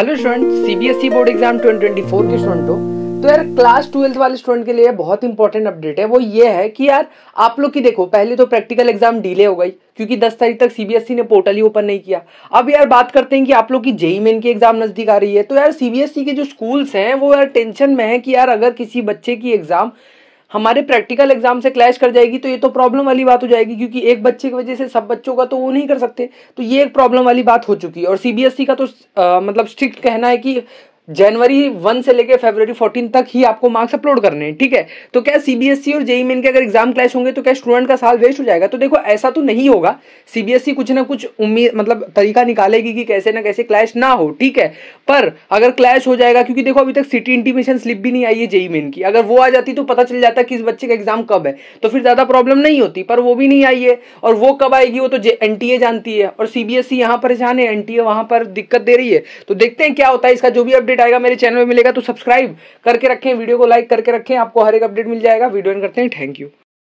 hello student CBSE e board exam 2024 के student हो तो यार क्लास ट्वेल्थ वाले स्टूडेंट के लिए बहुत इंपॉर्टेंट अपडेट है वो ये है कि यार आप लोग की देखो पहले तो प्रैक्टिकल एग्जाम डिले हो गई क्योंकि 10 तारीख तक सीबीएसई e ने पोर्टल ही ओपन नहीं किया अब यार बात करते हैं कि आप लोग की जेई मेन e की एग्जाम नजदीक आ रही है तो यार सीबीएसई के जो स्कूल्स हैं वो यार टेंशन में है कि यार अगर किसी बच्चे की एग्जाम हमारे प्रैक्टिकल एग्जाम से क्लैश कर जाएगी तो ये तो प्रॉब्लम वाली बात हो जाएगी क्योंकि एक बच्चे की वजह से सब बच्चों का तो वो नहीं कर सकते तो ये एक प्रॉब्लम वाली बात हो चुकी है और सीबीएसई e का तो आ, मतलब स्ट्रिक्ट कहना है कि जनवरी वन से लेकर फेब्रवरी फोर्टीन तक ही आपको मार्क्स अपलोड करने हैं ठीक है तो क्या सीबीएसई e और जेई e e मेन के अगर एग्जाम क्लैश होंगे तो क्या स्टूडेंट का साल वेस्ट हो जाएगा तो देखो ऐसा तो नहीं होगा सीबीएसई कुछ ना कुछ उम्मीद मतलब तरीका निकालेगी कि कैसे ना कैसे क्लैश ना हो ठीक है पर अगर क्लैश हो जाएगा क्योंकि देखो अभी तक सिटी इंटीमेशन स्लिप भी नहीं आई है जेई मेन की अगर वो आ जाती तो पता चल जाता कि इस बच्चे का एग्जाम कब है तो फिर ज्यादा प्रॉब्लम नहीं होती पर वो भी नहीं आई है और वो कब आएगी वो तो एन जानती है और सीबीएसई यहां पर है एन वहां पर दिक्कत दे रही है तो देखते हैं क्या होता है इसका जो भी अपडेट अपडेट आएगा मेरे चैनल में मिलेगा तो सब्सक्राइब करके रखें वीडियो को लाइक करके रखें आपको हर एक अपडेट मिल जाएगा वीडियो करते हैं थैंक यू